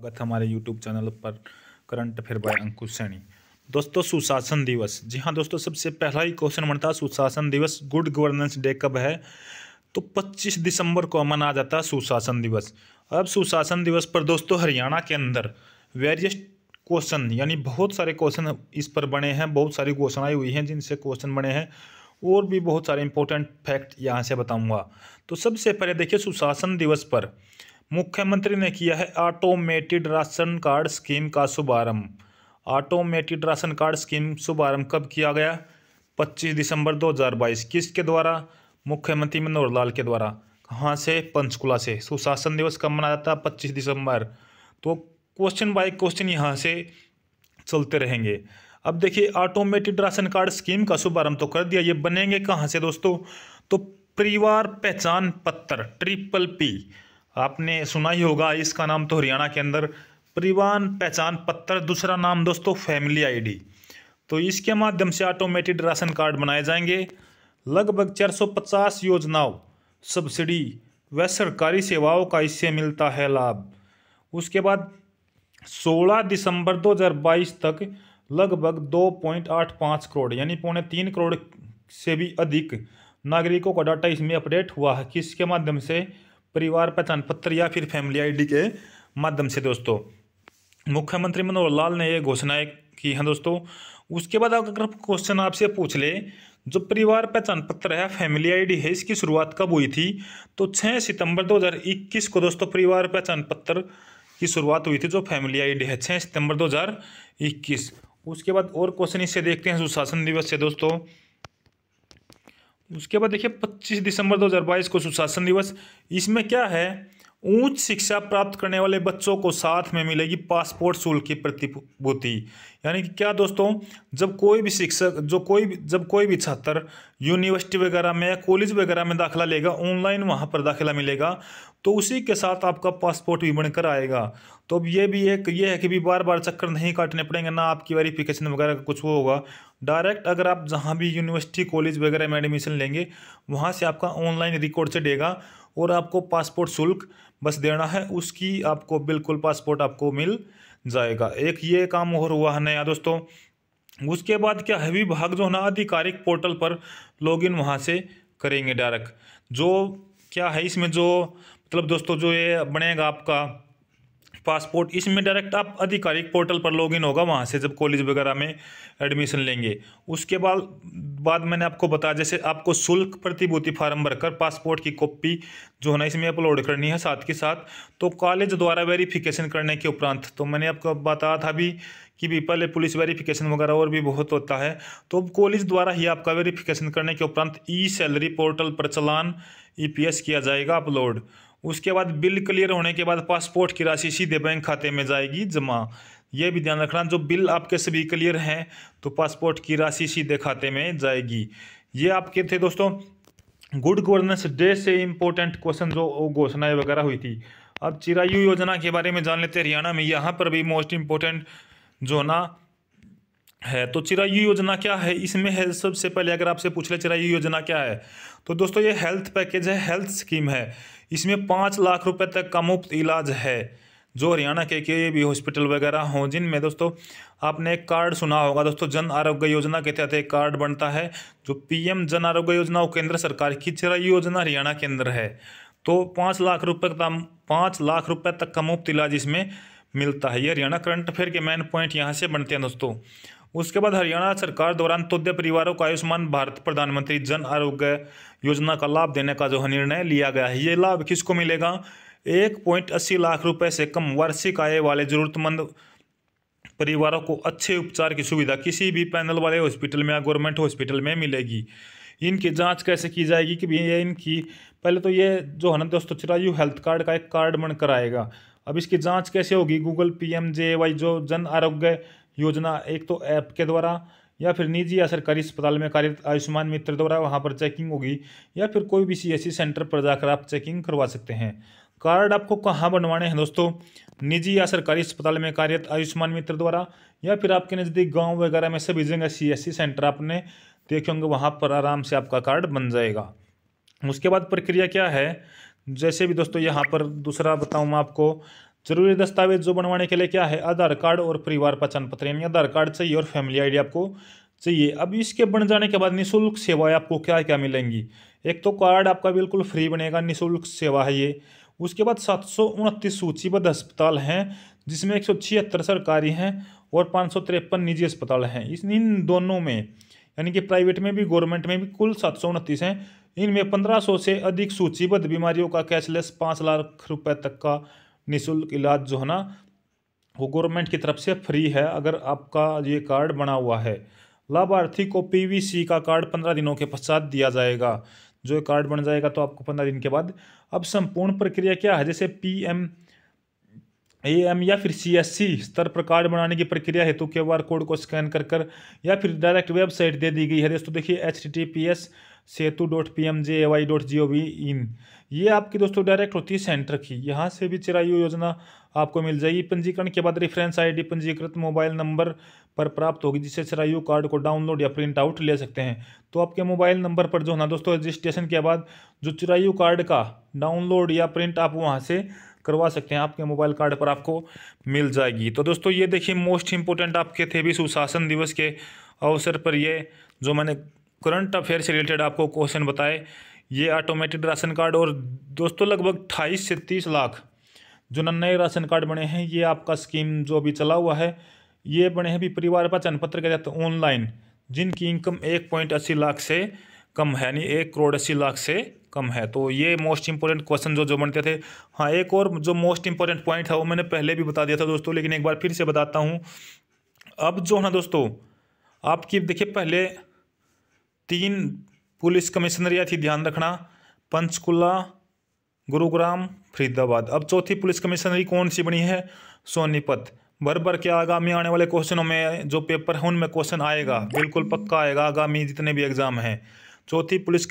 स्वागत हमारे YouTube channel पर current affair by Ankush Saini दोस्तों सुशासन दिवस जी हाँ दोस्तों सबसे पहला ही क्वेश्चन बनता है सुशासन दिवस गुड गवर्नेंस डे कब है तो 25 दिसंबर को मनाया जाता है सुशासन दिवस अब सुशासन दिवस पर दोस्तों हरियाणा के अंदर वेरियस क्वेश्चन यानी बहुत सारे क्वेश्चन इस पर बने हैं बहुत सारी क्वेश्चन हुई हैं जिनसे क्वेश्चन बने हैं और भी बहुत सारे इंपॉर्टेंट फैक्ट यहाँ से बताऊँगा तो सबसे पहले देखिए सुशासन दिवस पर मुख्यमंत्री ने किया है ऑटोमेटेड राशन कार्ड स्कीम का शुभारंभ ऑटोमेटेड राशन कार्ड स्कीम शुभारंभ कब किया गया 25 दिसंबर 2022 किसके द्वारा मुख्यमंत्री मनोहर लाल के द्वारा कहाँ से पंचकुला से सुशासन दिवस कब मनाया जाता है पच्चीस दिसंबर तो क्वेश्चन बाय क्वेश्चन यहाँ से चलते रहेंगे अब देखिए ऑटोमेटेड राशन कार्ड स्कीम का शुभारंभ तो कर दिया ये बनेंगे कहाँ से दोस्तों तो परिवार पहचान पत्र ट्रिपल पी आपने सुना ही होगा इसका नाम तो हरियाणा के अंदर परिवहन पहचान पत्र दूसरा नाम दोस्तों फैमिली आईडी तो इसके माध्यम से ऑटोमेटेड राशन कार्ड बनाए जाएंगे लगभग 450 योजनाओं सब्सिडी व सरकारी सेवाओं का इससे मिलता है लाभ उसके बाद 16 दिसंबर 2022 तक लगभग 2.85 करोड़ यानी पौने तीन करोड़ से भी अधिक नागरिकों का डाटा इसमें अपडेट हुआ है किसके माध्यम से परिवार पहचान पत्र या फिर फैमिली आईडी के माध्यम से दोस्तों मुख्यमंत्री मनोहर लाल ने यह घोषणाएं की हैं दोस्तों उसके बाद अगर क्वेश्चन आपसे पूछ ले जो परिवार पहचान पत्र है फैमिली आईडी है इसकी शुरुआत कब हुई थी तो 6 सितंबर 2021 को दोस्तों परिवार पहचान पत्र की शुरुआत हुई थी जो फैमिली आईडी है 6 सितंबर 2021 उसके बाद और क्वेश्चन इससे देखते हैं सुशासन दिवस से दोस्तों उसके बाद देखिए 25 दिसंबर 2022 को सुशासन दिवस इसमें क्या है उच्च शिक्षा प्राप्त करने वाले बच्चों को साथ में मिलेगी पासपोर्ट शुल्क की प्रतिभूति यानी कि क्या दोस्तों जब कोई भी शिक्षक जो कोई भी जब कोई भी छात्र यूनिवर्सिटी वगैरह में या कॉलेज वगैरह में दाखिला लेगा ऑनलाइन वहाँ पर दाखिला मिलेगा तो उसी के साथ आपका पासपोर्ट भी बनकर आएगा तो अब ये भी एक ये है कि भी बार बार चक्कर नहीं काटने पड़ेंगे ना आपकी वेरीफिकेशन वगैरह का कुछ वो होगा डायरेक्ट अगर आप जहाँ भी यूनिवर्सिटी कॉलेज वगैरह में एडमिशन लेंगे वहाँ से आपका ऑनलाइन रिकॉर्ड चढ़ेगा और आपको पासपोर्ट शुल्क बस देना है उसकी आपको बिल्कुल पासपोर्ट आपको मिल जाएगा एक ये काम और हुआ है नया दोस्तों उसके बाद क्या है विभाग जो है ना आधिकारिक पोर्टल पर लॉगिन वहाँ से करेंगे डायरेक्ट जो क्या है इसमें जो मतलब दोस्तों जो ये बनेगा आपका पासपोर्ट इसमें डायरेक्ट आप आधिकारिक पोर्टल पर लॉगिन होगा वहाँ से जब कॉलेज वगैरह में एडमिशन लेंगे उसके बाद बाद मैंने आपको बताया जैसे आपको शुल्क प्रतिभूति फार्म भरकर पासपोर्ट की कॉपी जो है ना इसमें अपलोड करनी है साथ के साथ तो कॉलेज द्वारा वेरिफिकेशन करने के उपरांत तो मैंने आपको बताया था भी कि भी पहले पुलिस वेरिफिकेशन वगैरह और भी बहुत होता है तो अब कॉलेज द्वारा ही आपका वेरिफिकेशन करने के उपरांत ई सैलरी पोर्टल पर चलान ई e किया जाएगा अपलोड उसके बाद बिल क्लियर होने के बाद पासपोर्ट की राशि सीधे बैंक खाते में जाएगी जमा ये भी ध्यान रखना जो बिल आपके सभी क्लियर हैं तो पासपोर्ट की राशि सीधे खाते में जाएगी ये आपके थे दोस्तों गुड गवर्नेंस डे से इम्पोर्टेंट क्वेश्चन जो घोषणाएं वगैरह हुई थी अब चिरायु योजना के बारे में जान लेते हैं हरियाणा में यहाँ पर भी मोस्ट इम्पोर्टेंट जो ना है तो चिरायु योजना क्या है इसमें है सबसे पहले अगर आपसे पूछ ले चिरायु योजना क्या है तो दोस्तों ये हेल्थ पैकेज है हेल्थ स्कीम है इसमें पाँच लाख रुपए तक का मुफ्त इलाज है जो हरियाणा के के भी हॉस्पिटल वगैरह हों जिनमें दोस्तों आपने एक कार्ड सुना होगा दोस्तों जन आरोग्य योजना के तहत एक कार्ड बनता है जो पीएम जन आरोग्य योजना और केंद्र सरकार की चिरा योजना हरियाणा के अंदर है तो पाँच लाख रुपये का पाँच लाख रुपये तक का मुफ्त इलाज इसमें मिलता है ये हरियाणा करंट अफेयर के मेन पॉइंट यहाँ से बनते हैं दोस्तों उसके बाद हरियाणा सरकार द्वारा अंत्योदय परिवारों को आयुष्मान भारत प्रधानमंत्री जन आरोग्य योजना का लाभ देने का जो निर्णय लिया गया है ये लाभ किसको मिलेगा एक पॉइंट अस्सी लाख रुपए से कम वार्षिक आय वाले जरूरतमंद परिवारों को अच्छे उपचार की सुविधा किसी भी पैनल वाले हॉस्पिटल में या गवर्नमेंट हॉस्पिटल में मिलेगी इनकी जांच कैसे की जाएगी कि भैया इनकी पहले तो ये जो है ना दोस्तों चिरायु हेल्थ कार्ड का एक कार्ड बनकर आएगा अब इसकी जांच कैसे होगी Google P M J Y जो जन आरोग्य योजना एक तो ऐप के द्वारा या फिर निजी या सरकारी अस्पताल में कार्यरत आयुष्मान मित्र द्वारा वहाँ पर चेकिंग होगी या फिर कोई भी सी एस सेंटर पर जाकर आप चेकिंग करवा सकते हैं कार्ड आपको कहाँ बनवाने हैं दोस्तों निजी या सरकारी अस्पताल में कार्यरत आयुष्मान मित्र द्वारा या फिर आपके नज़दीक गांव वगैरह में सभी जगह सी सेंटर आपने देखे होंगे वहाँ पर आराम से आपका कार्ड बन जाएगा उसके बाद प्रक्रिया क्या है जैसे भी दोस्तों यहाँ पर दूसरा बताऊँ मैं आपको जरूरी दस्तावेज जो बनवाने के लिए क्या है आधार कार्ड और परिवार पहचान पत्र यानी आधार कार्ड चाहिए और फैमिली आईडी आपको चाहिए अब इसके बन जाने के बाद निःशुल्क सेवाएं आपको क्या क्या मिलेंगी एक तो कार्ड आपका बिल्कुल फ्री बनेगा निःशुल्क सेवा है ये उसके बाद सात सौ उनतीस सूचीबद्ध अस्पताल हैं जिसमें एक सौ छिहत्तर सरकारी हैं और पाँच सौ तिरपन निजी अस्पताल हैं इस इन दोनों में यानी कि प्राइवेट में भी गवर्नमेंट में भी कुल सात सौ उनतीस हैं इनमें पंद्रह सौ से अधिक सूचीबद्ध बीमारियों का कैशलेस पाँच लाख रुपये तक का निःशुल्क इलाज जो है ना वो गवर्नमेंट की तरफ से फ्री है अगर आपका ये कार्ड बना हुआ है लाभार्थी को पीवीसी का कार्ड पंद्रह दिनों के पश्चात दिया जाएगा जो कार्ड बन जाएगा तो आपको पंद्रह दिन के बाद अब संपूर्ण प्रक्रिया क्या है जैसे ए एम या फिर सीएससी स्तर पर कार्ड बनाने की प्रक्रिया हेतु क्यू आर कोड को स्कैन कर कर या फिर डायरेक्ट वेबसाइट दे दी गई है दोस्तों देखिए H T P S Setu dot P M J Y dot G O V in ये आपकी दोस्तों डायरेक्ट होती है सेंटर की यहाँ से भी चिरायु योजना आपको मिल जाएगी पंजीकरण के बाद रेफरेंस आईडी पंजीकृत मोबाइल नंबर पर प्राप्त होगी जिससे चिरायु कार्ड को डाउनलोड या प्रिंट आउट ले सकते हैं तो आपके मोबाइल नंबर पर जो है ना दोस्तों रजिस्ट्रेशन के बाद जो चिरायु कार्ड का डाउनलोड या प्रिंट आप वहाँ से करवा सकते हैं आपके मोबाइल कार्ड पर आपको मिल जाएगी तो दोस्तों ये देखिए मोस्ट इंपॉर्टेंट आपके थे भी सुशासन दिवस के अवसर पर ये जो मैंने करंट अफेयर से रिलेटेड आपको क्वेश्चन बताए ये ऑटोमेटेड राशन कार्ड और दोस्तों लगभग अठाईस से तीस लाख जो नए राशन कार्ड बने हैं ये आपका स्कीम जो अभी चला हुआ है ये बने हैं भी परिवार पहचान पत्र के तहत ऑनलाइन जिनकी इनकम एक पॉइंट अस्सी लाख से कम है यानी एक करोड़ अस्सी लाख से कम है तो ये मोस्ट इंपॉर्टेंट क्वेश्चन जो जो बनते थे हाँ एक और जो मोस्ट इंपॉर्टेंट पॉइंट था वो मैंने पहले भी बता दिया था दोस्तों लेकिन एक बार फिर से बताता हूँ अब जो है ना दोस्तों आपकी देखिए पहले तीन पुलिस कमिश्नरिया थी ध्यान रखना पंचकुला गुरुग्राम फरीदाबाद अब चौथी पुलिस कमिश्नरी कौन सी बनी है सोनीपत भर भर के आगामी आने वाले क्वेश्चनों में जो पेपर है उनमें क्वेश्चन आएगा बिल्कुल पक्का आएगा आगामी जितने भी एग्जाम हैं चौथी पुलिस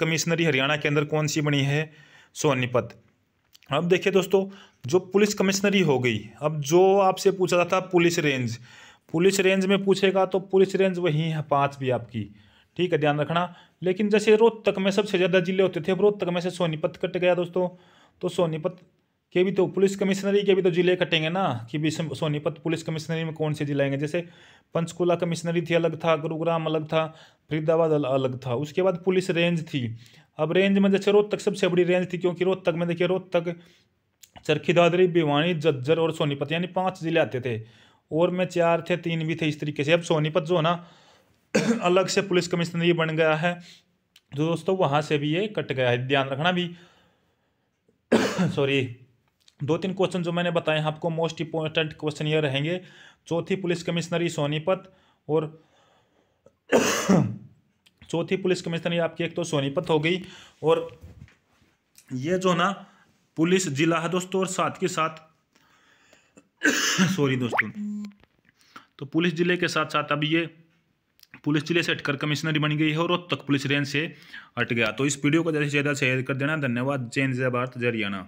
कमिश्नरी हरियाणा के अंदर कौन सी बनी है सोनीपत अब देखिए दोस्तों जो पुलिस कमिश्नरी हो गई अब जो आपसे पूछा था पुलिस रेंज पुलिस रेंज में पूछेगा तो पुलिस रेंज वही है पाँच भी आपकी ठीक है ध्यान रखना लेकिन जैसे रोहतक में सबसे ज़्यादा जिले होते थे अब रोहतक में से सोनीपत कट गया दोस्तों तो सोनीपत के भी तो पुलिस कमिश्नरी के भी तो जिले कटेंगे ना कि भी सोनीपत पुलिस कमिश्नरी में कौन से जिले आएंगे जैसे पंचकुला कमिश्नरी थी अलग था गुरुग्राम अलग था फरीदाबाद अलग था उसके बाद पुलिस रेंज थी अब रेंज में जैसे रोहतक सबसे बड़ी रेंज थी क्योंकि रोहतक में देखिए रोहतक चरखी दादरी भिवानी जज्जर और सोनीपत यानी पाँच जिले आते थे और में चार थे तीन भी थे इस तरीके से अब सोनीपत जो है ना अलग से पुलिस कमिश्नरी बन गया है तो दोस्तों वहाँ से भी ये कट गया है ध्यान रखना भी सॉरी दो तीन क्वेश्चन जो मैंने बताए हैं आपको मोस्ट इंपॉर्टेंट क्वेश्चन ये रहेंगे चौथी पुलिस कमिश्नरी सोनीपत और चौथी पुलिस कमिश्नरी आपकी एक तो सोनीपत हो गई और ये जो ना पुलिस जिला है दोस्तों और साथ के साथ सॉरी दोस्तों तो पुलिस जिले के साथ साथ अब ये पुलिस जिले से हटकर कमिश्नरी बन गई है और तक पुलिस रेंज से हट गया तो इस वीडियो को ज़्यादा से ज़्यादा शेयर कर देना धन्यवाद जय जय भारत जय हरियाणा